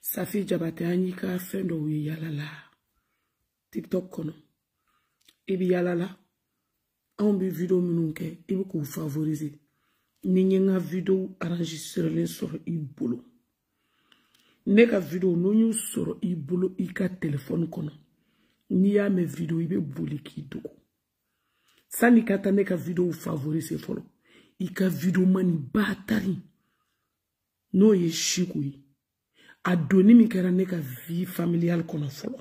safi jabate an y'i ka fɛn dɔw ye yala la tiktok kɔnɔ i bi yala la anw bi video minnu kɛ i bi k'u favorize ni n ye n ka video arangisirelen sɔrɔ i bolo ne ka video n'o y'u sɔrɔ i bolo i ka telefɔni kɔnɔ n'i y'a mɛn video i bɛ boli k'i dogo sani ka taa ne ka videow favorise fɔlɔ i ka video mani ba tari n'o ye siko ye a donni min kɛra ne ka vi familial kɔnɔ fɔlɔ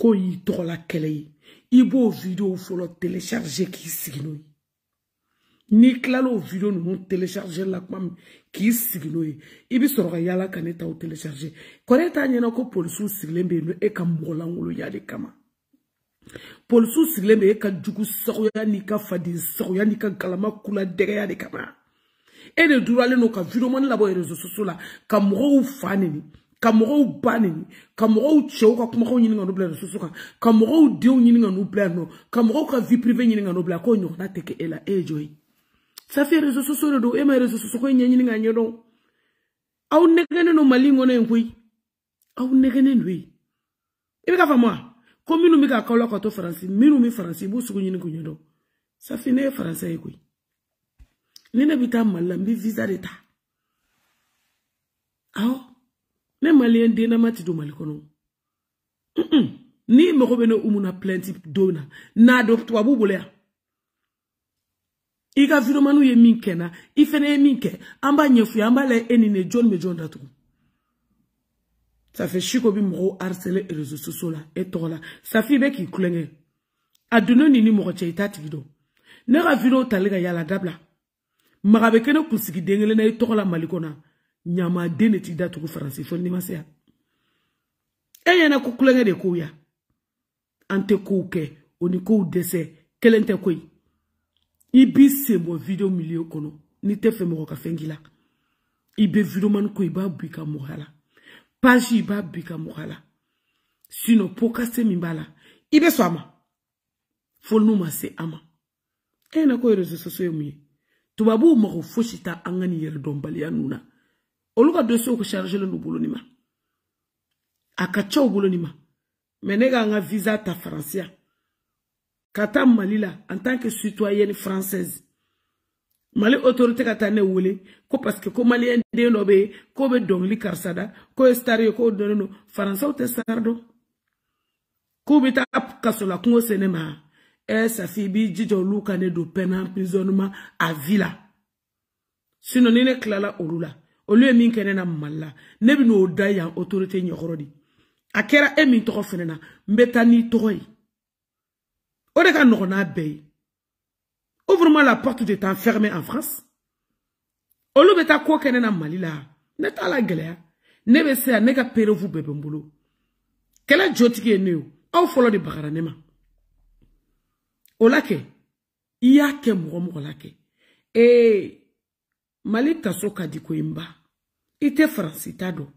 ko y'i tɔgɔla kɛlɛ ye i b'o video fɔlɔ telecharge k'i sigi n'o ye n'i tilal'o video ninnu telecharge la kuma min k'i sigi n'o ye i bɛ sɔrɔ ka yala ka ne taw telecharge kɔrɔ e t'a ɲɛna ko polisiw sigilen bɛ yen nɔ e ka mɔgɔ lankolonyali de kama polisiw sigilen bɛ e ka jugu sagoya n'i ka faden sagoya n'i ka galama kula dɛgɛya de kama e de duralen don ka vidéomani labɔ e réseau sociaux la ka mɔgɔw fa neni ka mɔgɔw ba neni ka mɔgɔw cɛw ka kumakanw ɲini ka n'u bila réseau sociaux kan ka mɔgɔw denw ɲini ka n'u bila yan nɔ ka mɔgɔw ka vie privée ɲini ka n'u bila k'o ɲɔgɔnna tɛ kɛ e la e ye jɔn ye safi réseau sociaux de don e ma réseau sociaux ko in e ɲɛɲini e ka ɲɛdɔn aw nɛgɛnnen don mali in kɔnɔ yen koyi aw nɛgɛnnen don yen i bɛ ka faamu wa ko minnu bɛ ka k'aw la ka to faransi minnu bɛ faransi i b'u sugu ɲini k'u ɲɛdɔn safi ne ye faransa ye koyi ni ne bɛ taa mali la n bɛ visa de ta awɔ ne maliyɛn den dama ti don mali kɔnɔ ni mago bɛ ne umu na plɛnti don na n'a dɔn tubabu bolo yan i ka vidéomanw ye min kɛ na i fɛnɛ ye min kɛ an b'a ɲɛf'u ye an b'a layɛ e ni ne jɔni bɛ jɔn datugu safɛ siko bi mɔgɔw harcele réseau sociaux la e tɔgɔ la safi i bɛ k'i kulonkɛ a donna ni ni mɔgɔ cɛ i t'a tigi dɔn ne ka vidéo tali ka yala dabila maga bɛ kɛnɛ kunsigi den kelen na i tɔgɔ la mali kɔnɔ ɲamaden de t'i datugu faransi fo ni ma se ya e ɲɛna ko kulonkɛ de kow ya an tɛ kow kɛ o ni kow dɛsɛ kelen tɛ koyi i b'i sen bɔ video miliyɔn kɔnɔ n'i tɛ fɛ mɔgɔ ka fɛn k'i la i bɛ videomani ko i b'a bu i ka mɔgɔya la paji i b'a bu i ka mɔgɔya la sinɔ pokase min b'a la i bɛ sɔn a ma fo n'u ma se a ma e ɲɛna ko réseaux sociaux ye mun ye tubabuw mago fosi ta an ka nin yɛrɛdɔnbaliya nu na olu ka dosiyew ko chargelen nu boloni ma a ka caw boloni ma mɛ ne ka an ka visa ta faransiya ka taa mali la en tant que citoyenne française mali autorité ka taa ne wele ko parce que ko maliyɛn den dɔ bɛ yen k'o bɛ dɔnkili karisa da k'o ye star ye k'o dɔnnen don faransaw tɛ star dɔn k'u bɛ taa kasola kungo sɛnɛ ma Eh, e safi i b'i jija olu kan ne don pɛna prisonnement a vi la sinɔ ni ne kilala olu la olu ye min kɛ ne na mali la ne bi n'o da yan autorité ɲɛkɔrɔ di a kɛra e min tɔgɔ fɛnɛ na n bɛ taa n'i tɔgɔ ye o de ka nɔgɔ n'a bɛɛ ye ouvrement la porte de temps fermé en france olu bɛ taa ko kɛ ne na mali la ne t'a la gɛlɛya ne bɛ se yan ne ka perewu bɛɛ bɛ n bolo kɛlɛ jotigi ye e ne ye aw fɔlɔ de bagara ne ma o la kɛ i y'a kɛ mɔgɔ mɔgɔ la kɛ ee mali kaso ka di ko ye n ba i tɛ faransi ta dɔn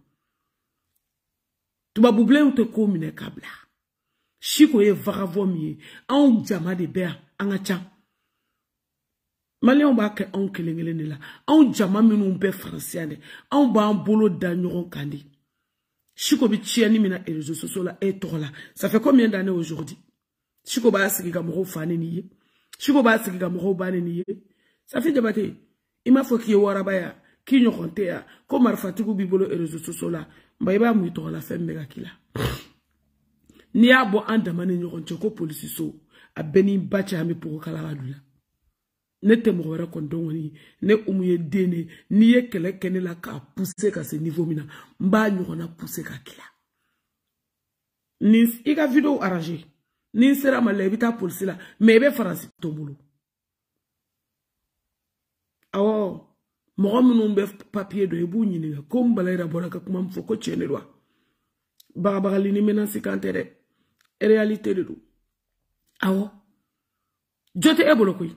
tubabubilenw tɛ ko minɛ ka bila siko ye vagafɔ min ye anw jama de bɛ yan an ka ca maliyɛnw b'a kɛ anw kelen kelen de la anw jama minnu bɛ faransiya dɛ anw b'an bolo da ɲɔgɔn kan de siko bɛ tiɲɛni min na e rezo soso la e tɔgɔ la ça fait combien d'années aujourd'hui siko b'a sigi ka mɔgɔw fa ni nin ye siko b'a sigi ka mɔgɔw ba ni nin ye safi jabate i m'a fɔ k'i ye waraba ya k'i ɲɔgɔn tɛ ya ko marifatigiw b'i bolo réseau sociaux la mba i b'a mun i tɔgɔ la fɛn min bɛ ka k'i la n'i y'a bɔ an dama ni ɲɔgɔn cɛ ko polisiso a bɛɛ n'i ba cɛ an bɛ pogo kalaba du la ne tɛ mɔgɔ wɛrɛ kɔni dɔn kɔni ne umu ye den de n'i ye kɛlɛ kɛ ne la k'a puse ka se niveau min na n b'a ɲɔgɔnna puse ka kila ni i ka video arranger n'i sera mali la i bɛ taa polisi la mɛ i bɛ faransi to bolo awɔ mɔgɔ minnu bɛ papiye dɔ i b'u ɲininka ko n bala yɛrɛ bɔra ka kuma min fɔ ko tiɲɛ de don wa bagabagali ni menasi kan tɛ dɛ réalité de don awɔ jɔ tɛ e bolo koyi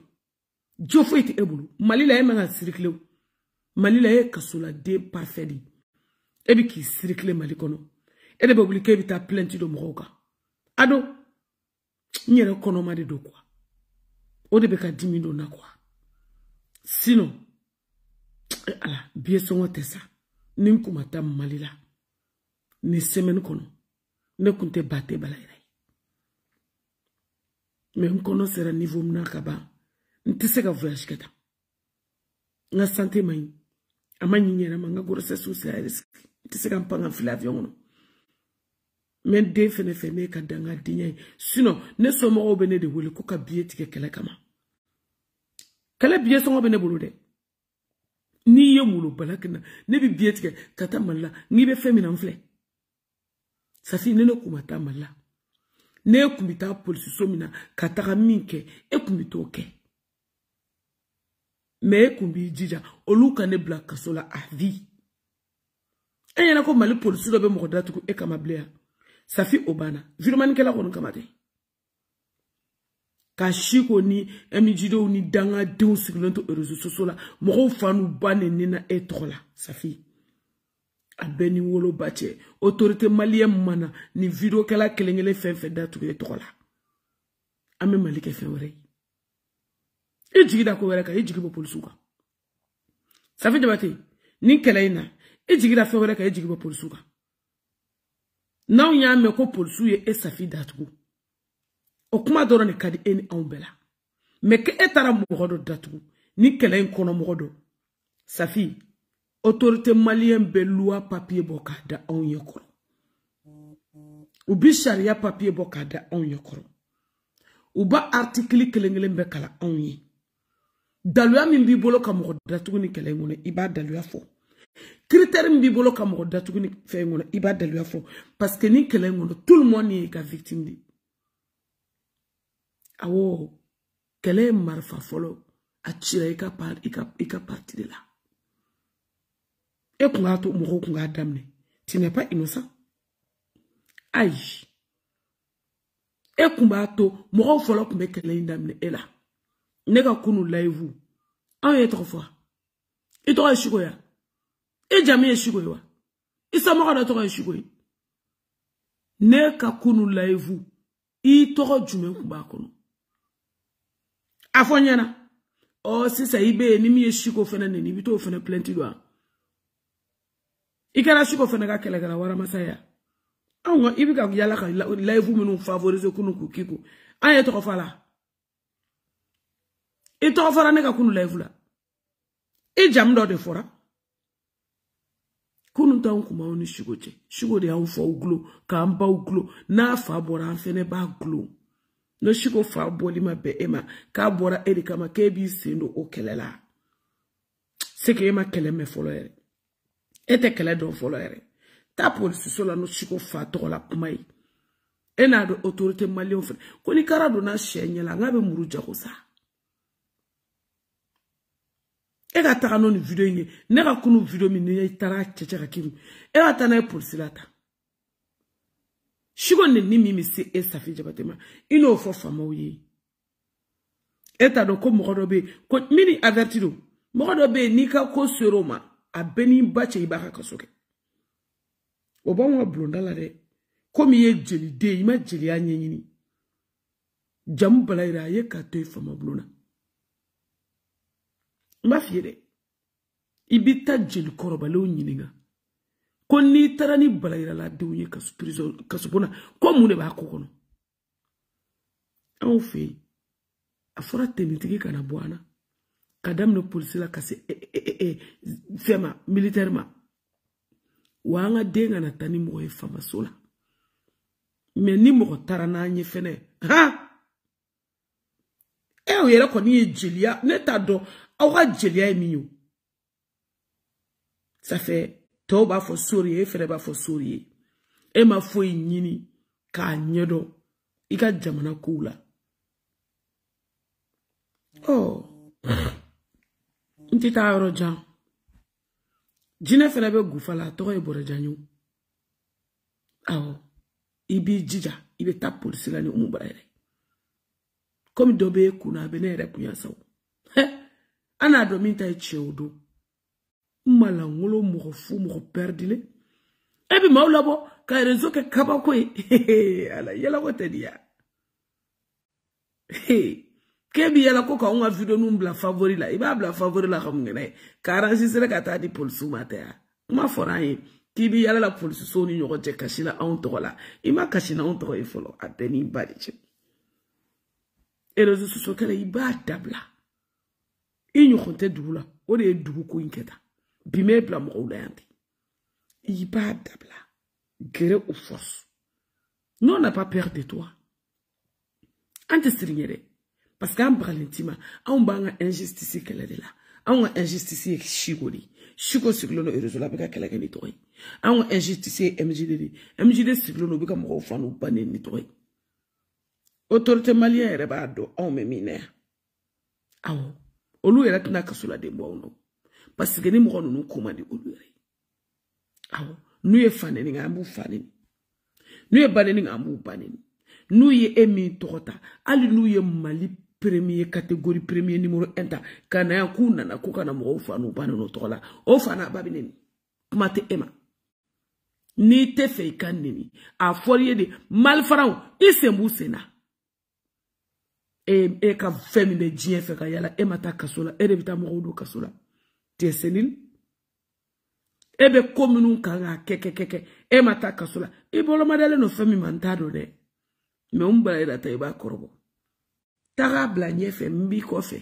jɔ foyi tɛ e bolo mali la e man ka sirikile o mali la e ye kasoladen parfait de ye e bɛ k'i sirikile mali kɔnɔ e de bɛ wuli k'e bɛ taa plainte don mɔgɔw kan ado n yɛrɛ kɔnɔma de don kuwa o de bɛ ka dimi don na kuwa sinɔ e ala biye sɔngɔ tɛ sa ni n kuma ta mali la ni semɛni kɔnɔ ne kun tɛ ba tɛ bala yɛrɛ mɛ n kɔnɔ sera nivo mina ka ban n tɛ se ka voyage kɛ tan n ka sante ma ɲi a ma ɲi n yɛrɛ ma n ka gorosɛsiw sera risiki n tɛ se ka n pan ka fili avion kɔnɔ n bɛ n den fɛnɛ fɛ ne ka dangadenya ye sinɔ ne somɔgɔw bɛ ne de wele ko ka biye tigɛ kɛlɛ kama kɛlɛ biye sɔngɔ bɛ ne bolo dɛ n'i ye wolo balaki na ne bɛ biye tigɛ ka taa mali la n'i bɛ fɛn min na n filɛ safi ne ne kun ma taa mali la ne kun bɛ taa polisiso min na ka taga min kɛ e kun bɛ t'o kɛ mɛ e kun b'i jija olu ka ne bila kaso la a vie e ɲɛna ko mali polisi dɔ bɛ mɔgɔ datugu e kama bilen yan safi o banna videomanikɛla kɔni kama tɛ ka siko ni mijidow ni dangadenw sigilen to réseau soso la mɔgɔw fa n'u ba ne ni na e tɔgɔ la safi a bɛɛ ni woloba cɛ autorité maliyɛn mana ni videokɛla kelen kelen fɛn fɛn datugu e tɔgɔ la an bɛ mali kɛ fɛn wɛrɛ ye i jigi da ko wɛrɛ kan i jigi bɔ polisiw kan safi jabate nin kɛlɛ in na i jigi da fɛn wɛrɛ kan i jigi bɔ polisiw kan n'anw y'a mɛn ko polisiw ye e safi datugu o kuma dɔrɔn de ka di e ni anw bɛɛ la mɛ ke e taara mɔgɔ dɔ datugu ni kɛlɛ in kɔnɔ mɔgɔ dɔ safi autorité maliyɛn bɛ luwa papiye bɔ k'a da anw ye kɔrɔ u bi sariya papiye bɔ k'a da anw ye kɔrɔ u ba artikili kelen kelen bɛɛ kala anw ye daluya min b'i bolo ka mɔgɔ datugu ni kɛlɛ in kɔnɔ i b'a daluya fɔ critère min b'i bolo ka mɔgɔ datugu ni fɛn in kɔnɔ i b'a daluya fɔ parce que ni kɛlɛ in kɔnɔ tout le monde ye ka victime de ye awɔ kɛlɛ ye marifa fɔlɔ a cira i ka par i ka i ka parti de la e kun k'a to mɔgɔw kun k'a daminɛ tu n'es pas innocent ayi e kun b'a to mɔgɔw fɔlɔ kun bɛ kɛlɛ in daminɛ e la ne ka kunu layivu anw ye tɔgɔ fɔ wa i tɔgɔ ye suko ya ijame e yeshugo wa isama e kada toka e yeshugo ne ka kunu laivu i toka jume kuba kono afonyana o si sisa ibe ni mi yeshugo fene ne ni bito fene plenty doa ikara shugo fene ka kele kala wara masaya anwa ibi ka yala ka laivu minu favorize kunu kukiku anye toka fala i toka fala ne ka kunu laivu la ijam do de fora kunu ta kuma ni shigo cɛ shigo de y'anw fa gulo k'an baw gulo n'a fa bɔra an fɛnɛ b'a gulo n'o shugo fa bɔli ma bɛn e ma k'a bɔra e de kama k'e b'i sen don o kɛlɛ la se k'e ma kɛlɛ mɛn fɔlɔ yɛrɛ e tɛ kɛlɛ dɔn fɔlɔ yɛrɛ taa n'o shigo fa tɔgɔ la kuma ye e n'a dɔn otorite maliyɛnw kara donna sɛ ɲɛ la n muruja bɛ sa e ka taga n'o ni video in ye ne ka kunu video min ni i e taara cɛcɛ ka kiri e ka taa n'a ye polisi la tan siko neni min bɛ se e safi jabate ma i n'o fɔ faamaw ye e t'a dɔn ko mɔgɔ dɔ bɛ yen ko min ni averti don mɔgɔ dɔ bɛ yen n'i ka ko ser'o ma a bɛɛ n'i ba cɛ i b'a ka kaso kɛ o b'anw ka bulonda la dɛ komi i ye jeliden i ma jeliya ɲɛɲini jamu balayira a ye k'a to i faama bulon na. n b'a f'i ye dɛ i b'i ta jeli kɔrɔbalenw ɲininka ko n'i taara ni balayiraladenw ye kasogo na ko mun de b'a ko kɔnɔ anw fɛ yen a fɔra tɛmɛtigi kana bɔ an na ka daminɛ polisi la ka se e, e, e, fɛn ma militɛri ma wa an ka den kana taa ni mɔgɔ ye famaso la mɛ ni mɔgɔ taara n'an ye fɛnɛ han e o yɛrɛ kɔni ye jeliya ne t'a dɔn awa jeliya ye min ye safɛ tɔw b'a fɔ sori ye e fɛnɛ b'a fɔ sori e ma foyi ɲini k'a ɲɛdɔn i jamana kula. Oh, ɔ n tɛ taa yɔrɔ jan jinɛ fɛnɛ bɛ gufa la a tɔgɔ ye bɔrɔjan ye jija i bɛ taa polisi umu bara yɛrɛ komi dɔ bɛ e kun na a a n'a dɔn min ta ye tiɲɛ o don n malankolon mɔgɔ fu mɔgɔ pɛridile e bi maaw labɔ ka rezo kɛ kabako ye ala yɛlɛko tɛ diya k'e bi yɛlɛ ko k'anw ka vidoniw bila favori la i b'a bila favori la ka mun kɛ n'a ye ka aransisere ka taa di polisiw ma tɛ ya kuma fɔra an ye k'i bi yala la polisisow ni ɲɔgɔn cɛ kasi la anw tɔgɔ la i ma kasi na anw tɔgɔ ye fɔlɔ a tɛ n'i ba de cɛ erezo sosokɛlɛ i b'a dabila i ɲɔgɔn tɛ dugu la dugu ko in kɛ tan bi m'e bila mɔgɔw la yan force n'a pas peur de toi an tɛ parce que an bagalen t'i ma injustice kɛlɛ de la anw ka injustice ye siko de ye siko sigilen erezo la a injustice ye mgd de ye mgd sigilen don u bɛ ka mɔgɔw fa n'u bannen ni autorité maliyɛn yɛrɛ b'a dɔn anw olu yɛrɛ tɛna kaso la de bɔ aw nɔ paseke ni mɔgɔ ninnu ko man di olu yɛrɛ ye awɔ n'u ye fanɛni kɛ an b'u fanɛni n'u ye banɛni kɛ an b'u banɛni n'u ye e min tɔgɔ ta hali n'u ye mali premier catégorie premier numéro un ta ka na yan k'u nana ko kana mɔgɔw fa n'u ba n'o tɔgɔ la o fa n'a ba bɛ nɛni kuma tɛ e ma n'i tɛ fɛ i ka nɛni a fɔr'i ye de malifaraw i sen b'u sen na. e, e ka fɛn min bɛ diɲɛ fɛ ka yala e ma taa kaso la e de bɛ taa mɔgɔw don kaso la tiɲɛ senil e bɛ ko minnu kan k'a kɛ kɛ kɛ kɛ e ma taa kaso la i bolomadalen don fɛn min ma n t'a dɔn dɛ mɛ n bila yɛrɛ ta i b'a kɔrɔbɔ taga bila ɲɛfɛ n b'i kɔfɛ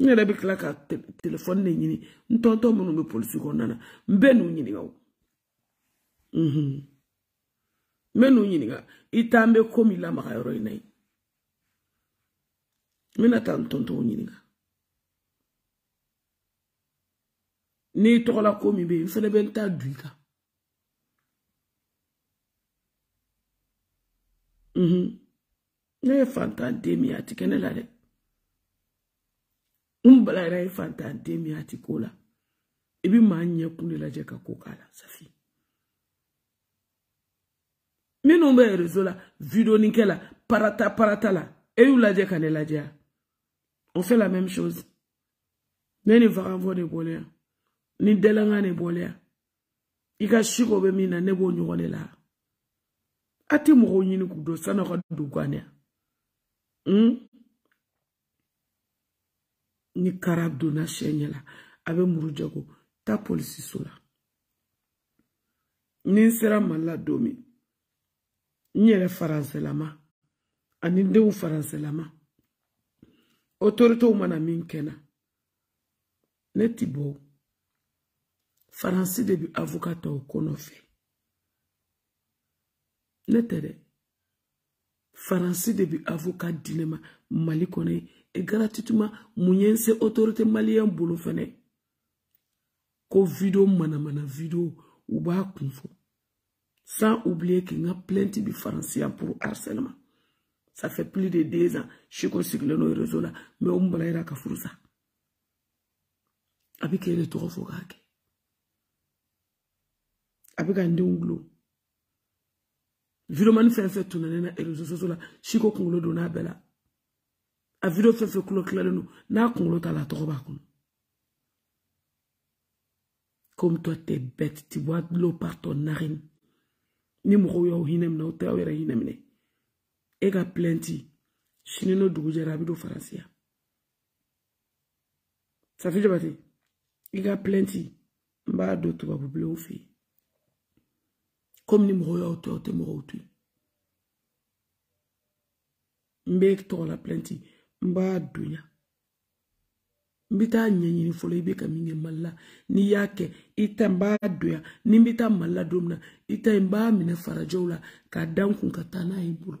n yɛrɛ bɛ tila ka telefɔni de ɲini n tɔntɔn minnu bɛ polisi kɔnɔna na n bɛ n'u ɲininka o n bɛ n'u ɲininka i t'an bɛ ko min lamaga yɔrɔ in na yen Mina na taa n tɔntɔnw n'i tola ko min bɛ yen n fɛnɛ bɛ n ta du i kan ne ye fantan den la dɛ n bala yɛrɛ ye fantan den min ye a ti k'o la i ka ko safi minnu bɛ rezo la videonikɛ parata parata la e y'u lajɛ ka ne lajɛ on fait la même chose ne ni vakanfɔ de bɔlɛya ni dɛlanga de bɔlɛya i ka siko bɛ min na ne b'o ɲɔgɔn de la a tɛ mɔgɔw ɲini k'u don san'aw ka don ganɛ hmm? ni kara donna sɛ ɲɛ la a bɛ muru jago taa polisiso la ni n sera mali la don min n yɛrɛ faransɛlama ani n denw faransɛlama otoritew mana min kɛ na ne ti bɔ faransi de bi avoka tɔw ko nɔfɛ ne tɛ dɛ faransi de bi avoka di ne ma mali kɔnɔ e garatituma mun ye n se otorite maliyɛn bolo fɛnɛ ko video manamana video u b'a kun fɔ sans oublier ke n ka plainte bi faransiya pour harcèlement ça fait plus de deux ans seko sigilen n'o réseau la mɛ o mun bala yira ka furu sa a bɛ k'e de tɔgɔ fɔ k'a kɛ a bɛ ka n denw gulo videomani fɛn fɛn tun nana ne na réseau soso la siko kunkolo don n'a bɛɛ la a video fɛn fɛn kulo tilalen don n'a kunkolo t'a la a tɔgɔ b'a kɔnɔ comme toi t'es bête tu vois l'eau par ton narine ni mɔgɔw y'aw hinɛ minɛ o tɛ aw yɛrɛ hinɛ minɛ e ka plɛnti sini n'o dugu jɛra a bɛ don faransi yan safi jabate i ka plɛnti n b'a don tubabu bilenw fɛ yen komi ni mɔgɔw y'aw to yen aw tɛ mɔgɔw to yen n bɛ tɔgɔla plɛnti n b'a donya n bɛ taa ɲɛɲini fɔlɔ i bɛ ka min kɛ mali la n'i y'a kɛ i ta n b'a donya ni n bɛ taa mali la don min na i ta in n b'a minɛ farajɛw la k'a da n kun ka taa n'a ye n bolo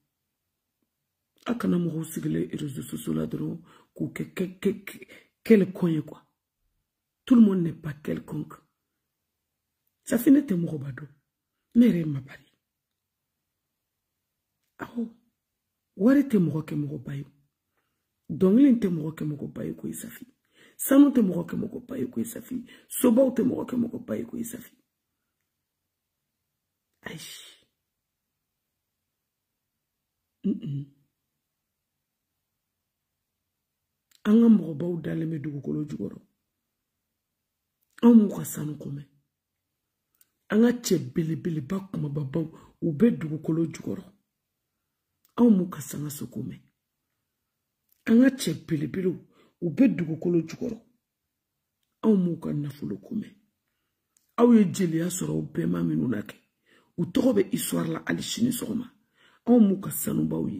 a kana mɔgɔw sigilen e réseau sociaux la dɔrɔn k'u kɛ kɛlɛkɔn ye kuwa tout le monde n'est pas quelconque safi ne tɛ mɔgɔba dɔn ne yɛrɛ ye mabali awɔ wari tɛ mɔgɔ kɛ mɔgɔba ye dɔnkili tɛ mɔgɔ kɛ mɔgɔba ye koyi safi sanu tɛ mɔgɔ kɛ mɔgɔba ye koyi safi sobaw tɛ mɔgɔ kɛ mɔgɔba ye koyi safi ayi mm -mm. an ka mɔgɔbaw dalen bɛ dugukolo jukɔrɔ anw m'u ka sanu kunbɛn an ka cɛ belebeleba kumababaw u bɛ dugukolo jukɔrɔ anw m'u ka sangaso kunbɛn an ka cɛ belebelew u bɛ dugukolo jukɔrɔ anw m'u ka nafolo kunbɛn aw ye jeliya sɔrɔ aw bɛnba minnu na kɛ u tɔgɔ bɛ isɔri la hali sini sɔgɔma anw m'u ka sanubaw ye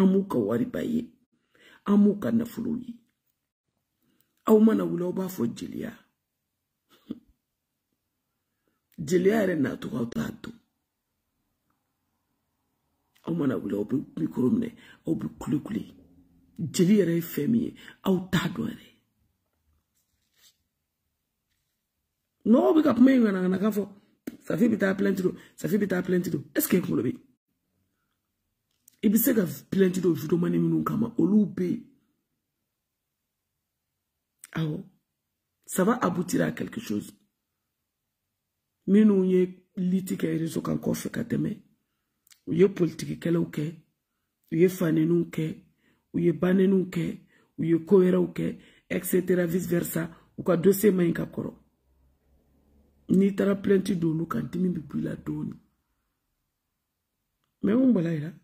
an m'u ka wariba ye an m'u e e, ka nafolow ye aw mana wuli aw b'a fɔ jeliya jeliya yɛrɛ nacogo aw t'a dɔn aw mana wuli aw bɛ mikoro minɛ aw bɛ kulekule jeli yɛrɛ ye fɛn min ye aw t'a dɔn yɛrɛ n'aw bɛ ka kuma in ŋanaŋana kan fɔ safi bɛ taa pɛlɛntiri safi bɛ taa pɛlɛntiri ɛseke e kunkolo bɛ yen i bɛ se ka plɛnti dɔ judomani minnu kama olu bɛ yen awɔ saba aboutir à quelque chose minnu ye liti kɛ rezo kan kɔfɛ ka tɛmɛ u ye politikikɛlaw kɛ u ye faneniw kɛ u ye baneniw kɛ u ye ko wɛrɛw kɛ etc vice versa u ka dossier man ɲi ka kɔrɔ n'i taara plainte don olu kan dimi bɛ b'i la dɔɔni mɛ n kun bala yira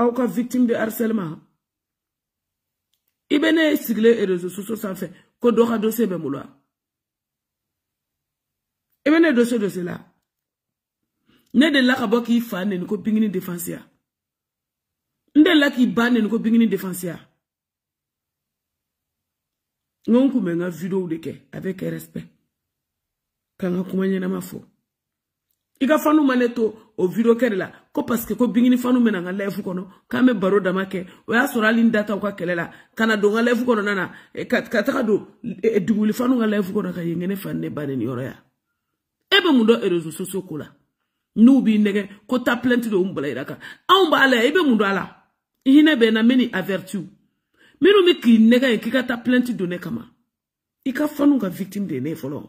aw ka victime de harcèlement i bɛ ne sigilen e réseaux sociaux sanfɛ ko dɔ ka dossier bɛ n bolo wa i bɛ ne dossier dossier la ne delila ka bɔ k'i fa neni ko bingini défense ya n delila k'i ba neni ko bingini défense ya n ko n kun bɛ n ka videow de kɛ avec respect ka n ka kuma ɲɛnama fɔ i ka fanu ma ne to o video kɛ de la ko parsike ko biginifaniw bena ka layifu kɔnɔ k'an be baro dama kɛ o y'a sɔrɔ hali n dataw ka kɛlɛ la e ka na don ka layifu kɔnɔ nana ka taga don e, e dugulifaniw ka layifu kɔnɔ ka yengene fani ne bane ni yɔrɔ ya e be mun dɔ réseau sociaux ko la n'u b'i nɛgɛ ko ta plainte do n balayira kan anw b'a la i be mun dɔ a la hinɛ bɛ na meni avertiu minnu be k'i nɛgɛ ye k'i ka ta plainte do ne kama i ka faniw ka victime de ne fɔlɔ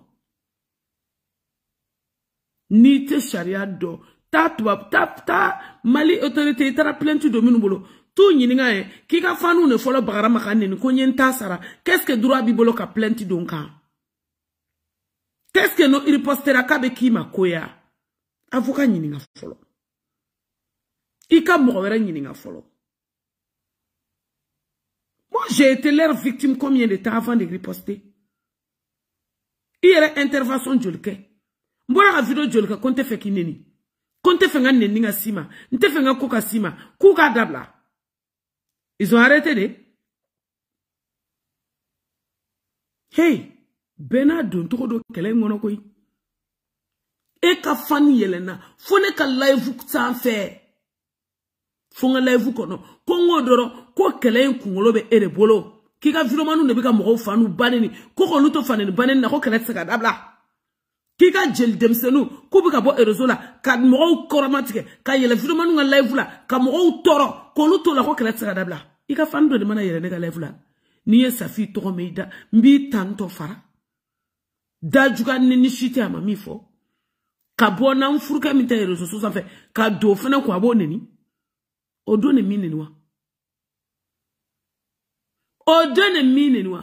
n'i tɛ sariya dɔ Ta pwa pta, ta mali otorite itara plenti donkou moun moun. Tou njini nga yon. Ki ka fanyon nè folo bagara maka nè nou. Kwenye nta sara. Keske drou abibolo ka plenti donkou an? Keske nou riposte la ka beki makou ya? Avokan njini nga folo. Ika mwere njini nga folo. Mwen jè ete lèr viktime koumyen de ta avan de riposte. Iye re intervene son djolke. Mwen yon vide djolke kon te fe ki nè ni. ko n tɛ fɛ n ka nɛni ka s'i ma n tɛ fɛ n ka ko ka s'i ma k'u k'a dabila ils ont arrêté de hey bɛɛ n'a doncogo don kɛlɛ in kɔnɔ koyi e ka fani yɛlɛnna fo ne ka live sanfɛ fo n ka live kɔnɔ ko n k'o dɔrɔn ko kɛlɛ in kunkolo bɛ e de bolo k'i ka vidéoman de bɛ ka mɔgɔw fanu baneni ko k'olu to faneni baneni na ko kɛlɛ tɛ se ka dabila. k'i ka jeli denmisɛnninw k'u bɛ ka bɔ erezo la ka mɔgɔw kɔrɔmatigɛ ka yɛlɛ videomaninw ka live la ka mɔgɔw tɔɔrɔ k'olu to la ko kɛlɛ tɛ se ka dabila i ka fani dɔ de mana yɛlɛ ne ka live la n'i ye safi tɔgɔ mɛn i da n b'i tantɔ fara da juguya ni ni si tɛ a ma min fɔ ka bɔ n'an furukɛ min tɛ erezo so sanfɛ ka don fana kun a b'o neni o don ne min neni wa o don ne min neni wa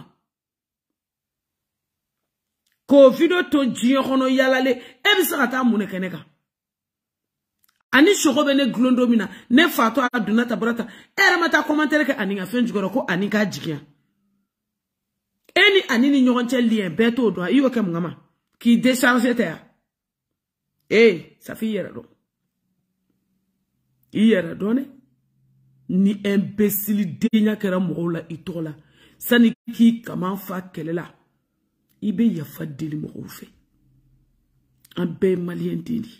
k'o video to diɲɛ kɔnɔ yalalen e bɛ se ka taa mun de kɛ ne kan ani sogo bɛ ne gulon don min na ne fatɔ a donna ta bɔra ta e yɛrɛ ma ko ani k'a jigiya e ni ani ni ɲɔgɔn cɛ liyɛn bɛɛ k'i décharger tɛ yan safi yera yɛrɛ dɔn i yɛrɛ ni imbécile denya kɛra mɔgɔw la i sani k'i kaman fa kɛlɛ i bɛ yafa deli mɔgɔw fɛ an bɛɛ ye maliyɛn den de ye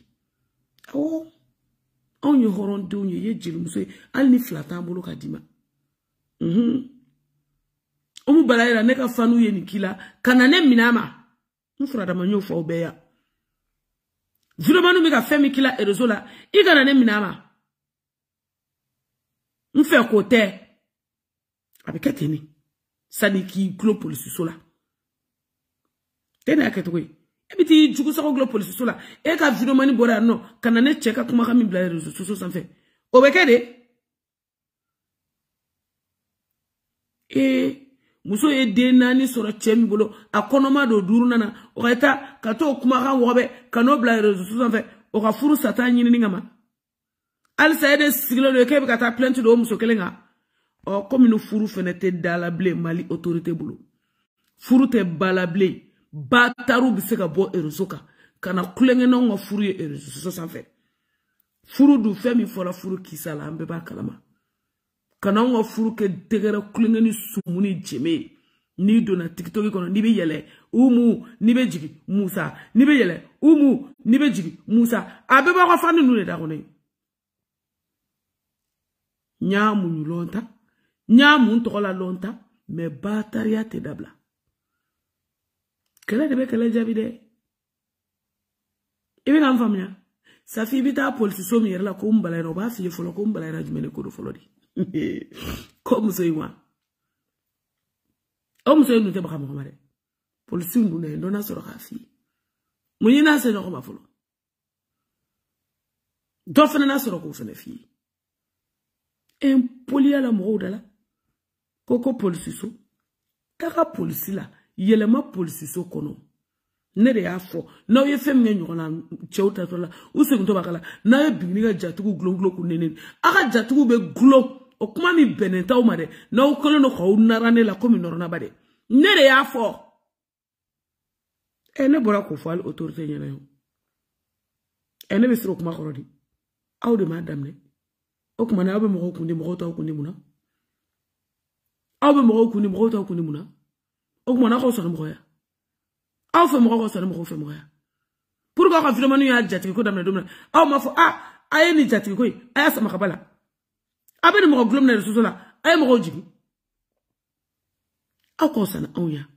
awɔ anw ye hɔrɔndenw ye i ye jelimuso ye hali ni fila t'an bolo ka d'i ma umu bala yira ne ka fanu ye nin k'i la ka na ne minɛ a ma n furadama n y'o fɔ aw bɛɛ yan vidéomanu bɛ ka fɛn min k'i la réseau la i kana ne minɛ a ma n fɛ k'o tɛ a bɛ kɛ ten de sani k'i tulo polisiso la tɛ n'a kɛ cogo ye e bɛ t'i jugu sago gulɔ polisiso la e ka videomani bɔra yan nɔ ka na ne cɛ ka kumakan min bila rezo soso sanfɛ o bɛ kɛ de ee muso ye den naani sɔrɔ cɛ min bolo a kɔnɔma don duurunan na o ka taa ka t'o kumakan wɔgɔbɛ ka n'o bila rezo soso sanfɛ o ka furu sata ɲinini kama halisa e de sigilen don e k'e bɛ ka taa plainte don o muso kelen kan ɔ komi ni furu fɛnɛ tɛ da la bilen mali autorité bolo furu tɛ ba la bilen ba tariw bɛ se ka bɔ erezo kan ka na kulonkɛnanw ka furu ye erezo sanfɛ furu dun fɛn min fɔra furu kisa la an bɛɛ b'a kalama ka na anw ka furu kɛ dɛgɛrɛ kulonkɛ ni sumu ni jɛmɛ ye n'i donna tikitoki kɔnɔ n'i bɛ yɛlɛ umu n'i bɛ jigin musa n'i bɛ yɛlɛ umu n'i bɛ jigin musa a bɛɛ b'aw ka fani ninnu de da kɔnɔ yen n y'a muɲu lɔn ta n y'a mun tɔgɔ la lɔn ta mɛ baatariya tɛ dabila kɛlɛ de bɛ kɛlɛ jaabi dɛ i bɛ ka n faamuya safi i bɛ taa polisiso min yɛrɛ la ko n balayira o b'a f'i ye fɔlɔ ko n balayira jumɛn de ko do fɔlɔ de ko muso in wa o muso in dun tɛ baga mɔgɔ ma dɛ polisi in dun dɛ n dɔ n'a sɔrɔ k'a f'i ye mun ye n'a se ɲɔgɔn ma fɔlɔ dɔ fana n'a sɔrɔ k'o fana f'i ye e poliya la mɔgɔw da la ko ko polisiso taa ka polisi la yɛlɛma polisiso kɔnɔ ne de y'a fɔ n'aw ye fɛn min kɛ ɲɔgɔn na cɛw tatɔ la u segintɔ b'a kala n'a ye bigini ka jatigiw gulongulo k'u nɛnɛ a ka jatigiw bɛ gulon o kuma min bɛnnen t'aw ma dɛ n'aw kɛlen don k'aw nara ne la komi nɔrɔnaba dɛ ne de y'a fɔ ɛ ne bɔra k'o fɔ hali otorite ɲɛna yo ɛ ne bɛ siran o kuma kɔrɔ di aw de m'a daminɛ o kuma na aw bɛ mɔgɔw kun mɔgɔw t'aw kun mun na aw bɛ mɔgɔw kun mɔgɔw t'aw kun mun na o kumana go swane mogoya a o fe mogo go swane mogo o fe mogoya pore ka go afile mane ya jatike ko damna domna a o ah, mafo ah, ah, a a ye ne jatike koe a ya samagabala a be ne mogo gulomna re sosola a ye mogo o jibi a o ka go swane ao yang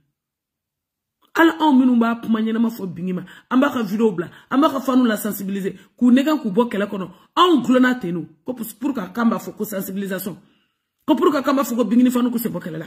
ala anw minnu b'a kuma ɲɛnama fɔ bingi ma an b'a ka videow bila an b'a ka fanu la sensibiliser k'u nɛgɛn k'u bɔ kɛlɛ kɔnɔ anw gulonna ten no ko pour ka kan b'a fɔ ko sensibilisation ko pour ka kan b'a fɔ ko bingini fanu k'u sen bɔ kɛlɛ la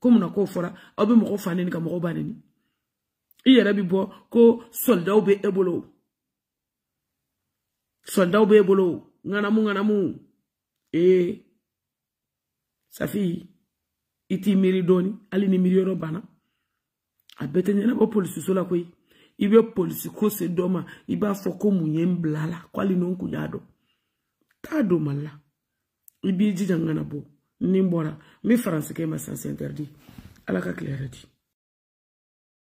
ko munna k'o fɔra aw bɛ mɔgɔw fa neni ka mɔgɔw ba neni i yɛrɛ bɛ bɔ ko sɔlidaw bɛ e bolo sɔlidaw bɛ e bolo ŋanamu ŋanamu ee safi i t'i miiri dɔɔni hali ni miiri yɔrɔ banna a bɛɛ tɛ ɲɛnabɔ polisiso la koyi i bɛ polisi ko se dɔ ma i b'a fɔ ko mun ye n bila a la ko hali n'o kun y'a dɔn t'a don mali la i b'i jija ŋana bɔ ni n bɔra n bɛ faransi kɛ ma sansi interdit ala ka tile yɛrɛ di